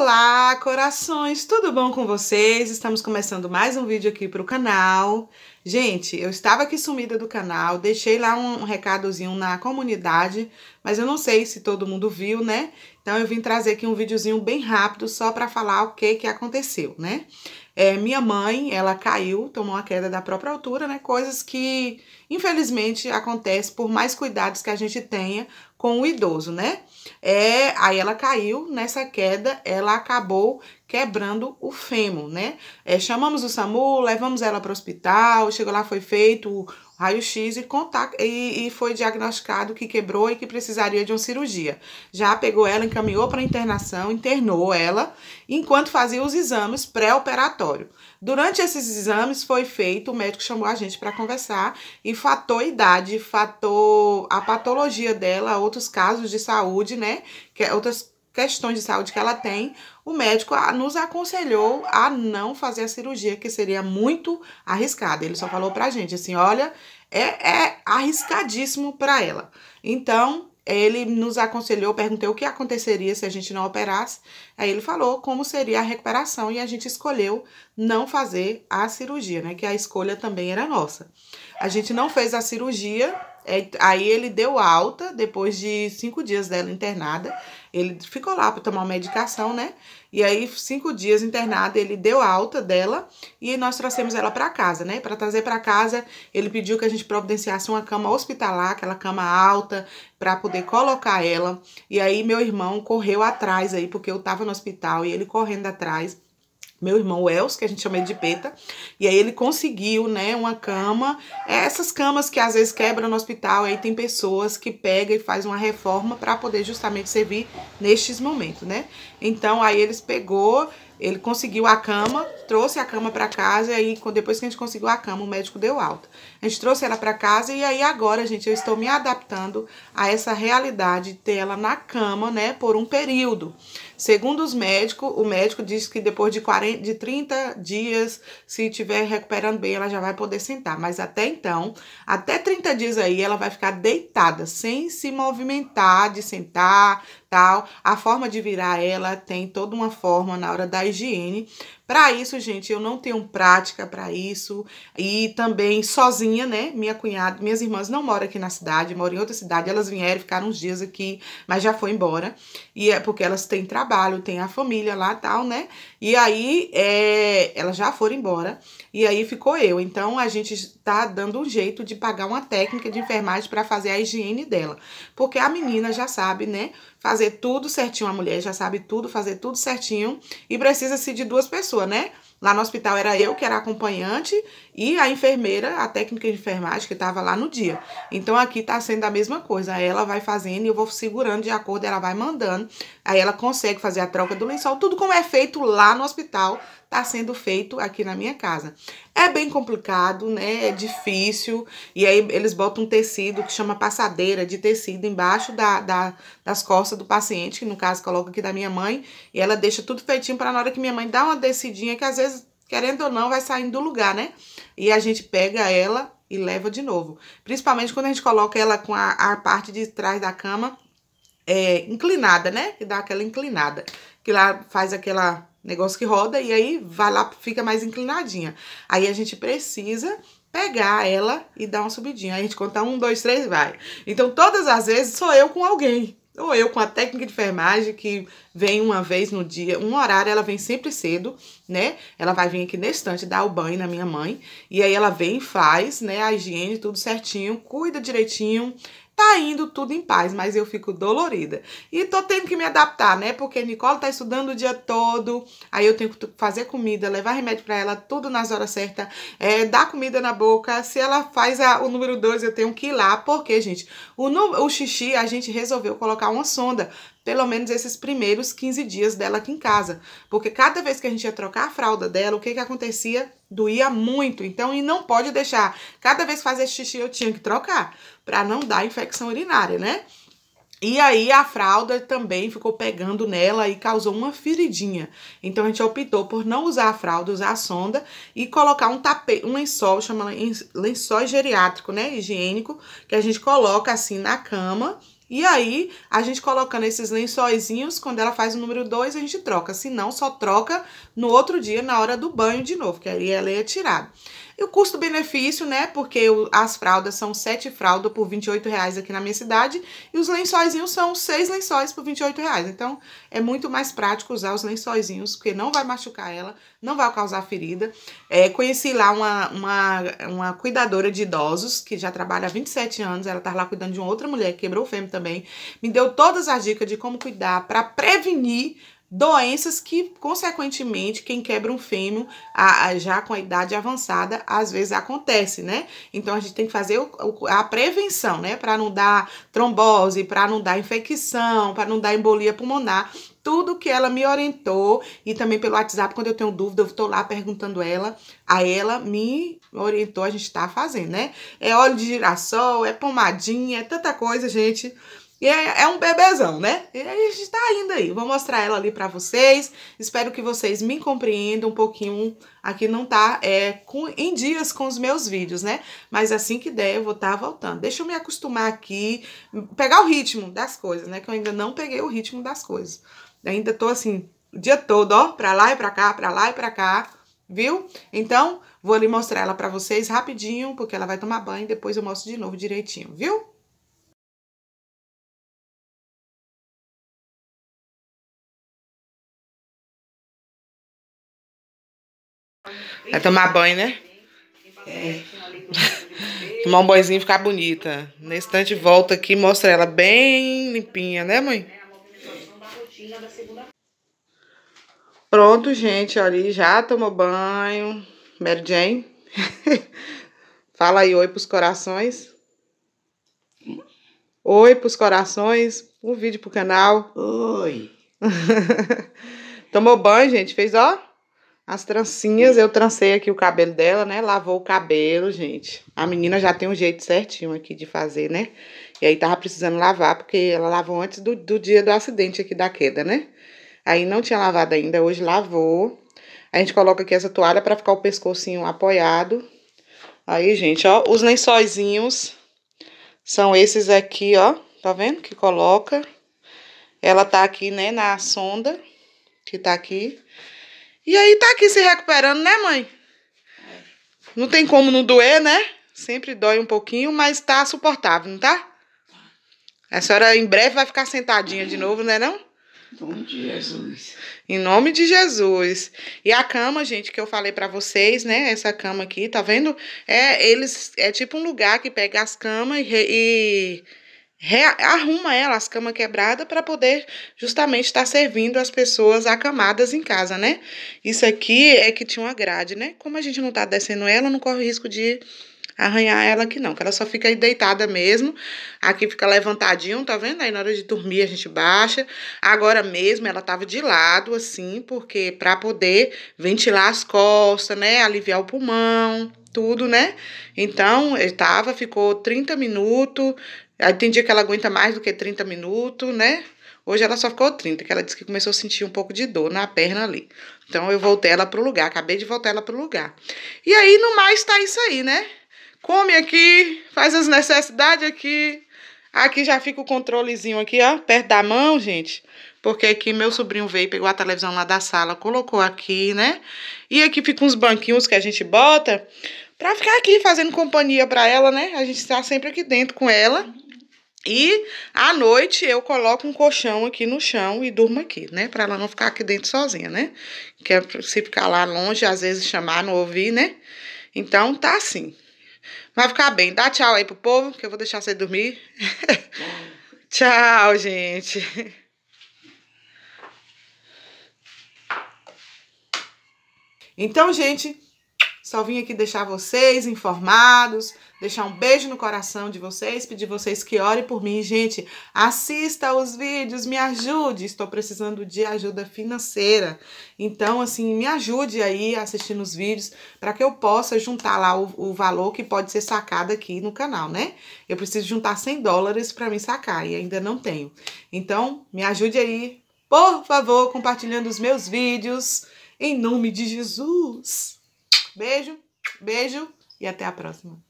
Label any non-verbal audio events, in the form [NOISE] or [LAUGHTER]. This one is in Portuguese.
Olá, corações! Tudo bom com vocês? Estamos começando mais um vídeo aqui para o canal. Gente, eu estava aqui sumida do canal, deixei lá um recadozinho na comunidade, mas eu não sei se todo mundo viu, né? Então eu vim trazer aqui um videozinho bem rápido só para falar o que que aconteceu, né? É, minha mãe, ela caiu, tomou uma queda da própria altura, né? Coisas que, infelizmente, acontecem por mais cuidados que a gente tenha com o idoso, né? É, aí ela caiu, nessa queda ela acabou quebrando o fêmur, né? É, chamamos o SAMU, levamos ela para o hospital, chegou lá, foi feito o raio-x e, e, e foi diagnosticado que quebrou e que precisaria de uma cirurgia. Já pegou ela, encaminhou para internação, internou ela, enquanto fazia os exames pré-operatório. Durante esses exames foi feito, o médico chamou a gente para conversar e a idade, fatou a patologia dela, outros casos de saúde, né? Que é, outras questões de saúde que ela tem, o médico nos aconselhou a não fazer a cirurgia, que seria muito arriscada. Ele só falou pra gente assim: olha, é, é arriscadíssimo para ela. Então, ele nos aconselhou, perguntei o que aconteceria se a gente não operasse. Aí ele falou como seria a recuperação e a gente escolheu não fazer a cirurgia, né? Que a escolha também era nossa. A gente não fez a cirurgia, é, aí ele deu alta depois de cinco dias dela internada. Ele ficou lá para tomar uma medicação, né? E aí, cinco dias internado, ele deu alta dela e nós trouxemos ela para casa, né? Para trazer para casa, ele pediu que a gente providenciasse uma cama hospitalar, aquela cama alta, para poder colocar ela. E aí, meu irmão correu atrás aí, porque eu estava no hospital e ele correndo atrás meu irmão Els, que a gente chama ele de Peta, e aí ele conseguiu, né, uma cama, essas camas que às vezes quebram no hospital, aí tem pessoas que pegam e faz uma reforma para poder justamente servir nestes momentos, né? Então aí eles pegou, ele conseguiu a cama, trouxe a cama para casa e aí depois que a gente conseguiu a cama, o médico deu alta. A gente trouxe ela para casa e aí agora, gente, eu estou me adaptando a essa realidade de ter ela na cama, né, por um período. Segundo os médicos, o médico diz que depois de, 40, de 30 dias, se estiver recuperando bem, ela já vai poder sentar. Mas até então, até 30 dias aí, ela vai ficar deitada, sem se movimentar, de sentar, tal. A forma de virar ela tem toda uma forma na hora da higiene para isso, gente, eu não tenho prática para isso e também sozinha, né? Minha cunhada, minhas irmãs não moram aqui na cidade, moram em outra cidade. Elas vieram, ficaram uns dias aqui, mas já foi embora. E é porque elas têm trabalho, têm a família lá, tal, né? E aí, é, elas já foram embora e aí ficou eu. Então a gente está dando um jeito de pagar uma técnica de enfermagem para fazer a higiene dela, porque a menina já sabe, né? fazer tudo certinho. A mulher já sabe tudo, fazer tudo certinho. E precisa-se de duas pessoas, né? Lá no hospital era eu que era acompanhante e a enfermeira, a técnica de enfermagem que estava lá no dia. Então aqui está sendo a mesma coisa. Ela vai fazendo e eu vou segurando de acordo, ela vai mandando. Aí ela consegue fazer a troca do lençol, tudo como é feito lá no hospital, tá sendo feito aqui na minha casa. É bem complicado, né? É difícil. E aí eles botam um tecido que chama passadeira de tecido embaixo da, da, das costas do paciente, que no caso coloca aqui da minha mãe, e ela deixa tudo feitinho para na hora que minha mãe dá uma descidinha, que às vezes, querendo ou não, vai saindo do lugar, né? E a gente pega ela e leva de novo. Principalmente quando a gente coloca ela com a, a parte de trás da cama é, inclinada, né? Que dá aquela inclinada. Que lá faz aquela negócio que roda e aí vai lá, fica mais inclinadinha. Aí a gente precisa pegar ela e dar uma subidinha. Aí a gente conta um, dois, três, vai. Então todas as vezes sou eu com alguém. Ou eu com a técnica de enfermagem que vem uma vez no dia, um horário, ela vem sempre cedo, né? Ela vai vir aqui na estante dar o banho na minha mãe. E aí ela vem e faz, né, a higiene, tudo certinho, cuida direitinho tá indo tudo em paz, mas eu fico dolorida. E tô tendo que me adaptar, né? Porque Nicole tá estudando o dia todo, aí eu tenho que fazer comida, levar remédio para ela, tudo nas horas certas, é, dar comida na boca. Se ela faz a, o número 2, eu tenho que ir lá, porque, gente, o, o xixi a gente resolveu colocar uma sonda pelo menos esses primeiros 15 dias dela aqui em casa. Porque cada vez que a gente ia trocar a fralda dela, o que que acontecia? Doía muito. Então, e não pode deixar. Cada vez que fazia xixi, eu tinha que trocar, para não dar infecção urinária, né? E aí a fralda também ficou pegando nela e causou uma feridinha. Então a gente optou por não usar a fralda, usar a sonda e colocar um tapete, um lençol, chama lençol geriátrico, né, higiênico, que a gente coloca assim na cama e aí, a gente colocando esses lençóizinhos, quando ela faz o número 2, a gente troca. Se não, só troca no outro dia, na hora do banho de novo, que aí ela é tirada. E o custo-benefício, né? Porque as fraldas são 7 fraldas por 28 reais aqui na minha cidade e os lençóizinhos são 6 lençóis por 28 reais. Então, é muito mais prático usar os lençóizinhos, porque não vai machucar ela, não vai causar ferida. É, conheci lá uma, uma, uma cuidadora de idosos que já trabalha há 27 anos, ela tá lá cuidando de uma outra mulher que quebrou o fêmur também. Me deu todas as dicas de como cuidar para prevenir doenças que, consequentemente, quem quebra um fêmur a, a, já com a idade avançada, às vezes acontece, né? Então a gente tem que fazer o, o, a prevenção, né? Para não dar trombose, para não dar infecção, para não dar embolia pulmonar. Tudo que ela me orientou e também pelo WhatsApp, quando eu tenho dúvida, eu estou lá perguntando ela. A ela me orientou, a gente está fazendo, né? É óleo de girassol, é pomadinha, é tanta coisa, gente e é, é, um bebezão, né? E a gente tá indo aí. Vou mostrar ela ali pra vocês. Espero que vocês me compreendam um pouquinho. Aqui não tá é, com, em dias com os meus vídeos, né? Mas assim que der, eu vou estar tá voltando. Deixa eu me acostumar aqui, pegar o ritmo das coisas, né? Que eu ainda não peguei o ritmo das coisas. Ainda tô assim, o dia todo, ó, pra lá e pra cá, pra lá e pra cá, viu? Então, vou ali mostrar ela pra vocês rapidinho, porque ela vai tomar banho e depois eu mostro de novo direitinho, viu? Vai tomar banho, né? É. Tomar um banhozinho e ficar bonita. Nesse instante volta aqui e mostra ela bem limpinha, né, mãe? Pronto, gente, ali já tomou banho. Mary Jane. [LAUGHS] Fala aí oi pros corações. Oi pros corações. Um vídeo pro canal. Oi. [LAUGHS] tomou banho, gente. Fez, ó as trancinhas, eu trancei aqui o cabelo dela, né? Lavou o cabelo, gente. A menina já tem um jeito certinho aqui de fazer, né? E aí tava precisando lavar, porque ela lavou antes do, do dia do acidente aqui da queda, né? Aí não tinha lavado ainda, hoje lavou. A gente coloca aqui essa toalha pra ficar o pescocinho apoiado. Aí, gente, ó, os lençóizinhos são esses aqui, ó. Tá vendo que coloca? Ela tá aqui, né, na sonda, que tá aqui. E aí tá aqui se recuperando, né, mãe? É. Não tem como não doer, né? Sempre dói um pouquinho, mas tá suportável, não tá? tá? A senhora em breve vai ficar sentadinha de novo, né não? Em nome de Jesus. Em nome de Jesus. E a cama, gente, que eu falei para vocês, né? Essa cama aqui, tá vendo? É, eles, é tipo um lugar que pega as camas e, e arruma ela as camas quebradas para poder justamente estar tá servindo as pessoas acamadas em casa, né? Isso aqui é que tinha uma grade, né? Como a gente não está descendo ela, não corre risco de arranhar ela aqui não, que ela só fica aí deitada mesmo. Aqui fica levantadinho, tá vendo? Aí na hora de dormir a gente baixa. Agora mesmo ela tava de lado assim, porque para poder ventilar as costas, né, aliviar o pulmão, tudo, né? Então, estava, eh, tava, ficou 30 minutos Aí tem dia que ela aguenta mais do que 30 minutos, né? Hoje ela só ficou 30, que ela disse que começou a sentir um pouco de dor na perna ali. Então eu voltei ela pro lugar, acabei de voltar ela pro lugar. E aí no mais tá isso aí, né? Come aqui, faz as necessidades aqui. Aqui já fica o controlezinho aqui, ó, perto da mão, gente. Porque aqui meu sobrinho veio, pegou a televisão lá da sala, colocou aqui, né? E aqui fica uns banquinhos que a gente bota pra ficar aqui fazendo companhia pra ela, né? A gente tá sempre aqui dentro com ela. E à noite eu coloco um colchão aqui no chão e durmo aqui, né? Para ela não ficar aqui dentro sozinha, né? Que é se ficar lá longe, às vezes chamar, não ouvir, né? Então tá assim. Vai ficar bem. Dá tchau aí pro povo, que eu vou deixar você dormir. [LAUGHS] tchau, gente. Então, gente, só vim aqui deixar vocês informados deixar um beijo no coração de vocês, pedir vocês que orem por mim. Gente, assista os vídeos, me ajude. Estou precisando de ajuda financeira. Então, assim, me ajude aí assistindo os vídeos para que eu possa juntar lá o, o, valor que pode ser sacado aqui no canal, né? Eu preciso juntar 100 dólares para me sacar e ainda não tenho. Então, me ajude aí, por favor, compartilhando os meus vídeos. Em nome de Jesus. Beijo, beijo e até a próxima.